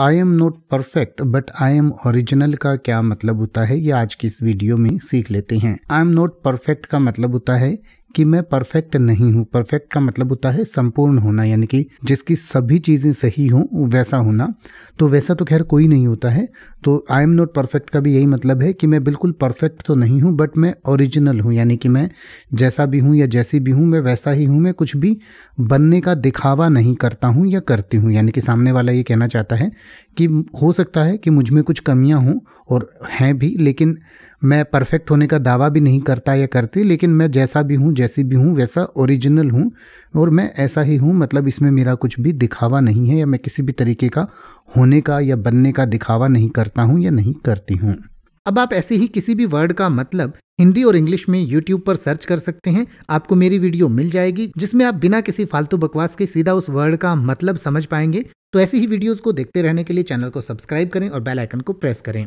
I am not perfect but I am original का क्या मतलब होता है ये आज की इस वीडियो में सीख लेते हैं आई एम नॉट परफेक्ट का मतलब होता है कि मैं परफेक्ट नहीं हूँ परफेक्ट का मतलब होता है संपूर्ण होना यानी कि जिसकी सभी चीज़ें सही हों वैसा होना तो वैसा तो खैर कोई नहीं होता है तो आई एम नॉट परफेक्ट का भी यही मतलब है कि मैं बिल्कुल परफेक्ट तो नहीं हूँ बट मैं ओरिजिनल हूँ यानी कि मैं जैसा भी हूँ या जैसी भी हूँ मैं वैसा ही हूँ मैं कुछ भी बनने का दिखावा नहीं करता हूँ या करती हूँ यानी कि सामने वाला ये कहना चाहता है कि हो सकता है कि मुझ में कुछ कमियाँ हों और हैं भी लेकिन मैं परफेक्ट होने का दावा भी नहीं करता या करती लेकिन मैं जैसा भी हूँ जैसी भी हूँ वैसा ओरिजिनल हूँ और मैं ऐसा ही हूँ मतलब इसमें मेरा कुछ भी दिखावा नहीं है या मैं किसी भी तरीके का होने का या बनने का दिखावा नहीं करता हूँ या नहीं करती हूँ अब आप ऐसे ही किसी भी वर्ड का मतलब हिंदी और इंग्लिश में यूट्यूब पर सर्च कर सकते हैं आपको मेरी वीडियो मिल जाएगी जिसमें आप बिना किसी फालतू बकवास के सीधा उस वर्ड का मतलब समझ पाएंगे तो ऐसी ही वीडियोस को देखते रहने के लिए चैनल को सब्सक्राइब करें और बेल आइकन को प्रेस करें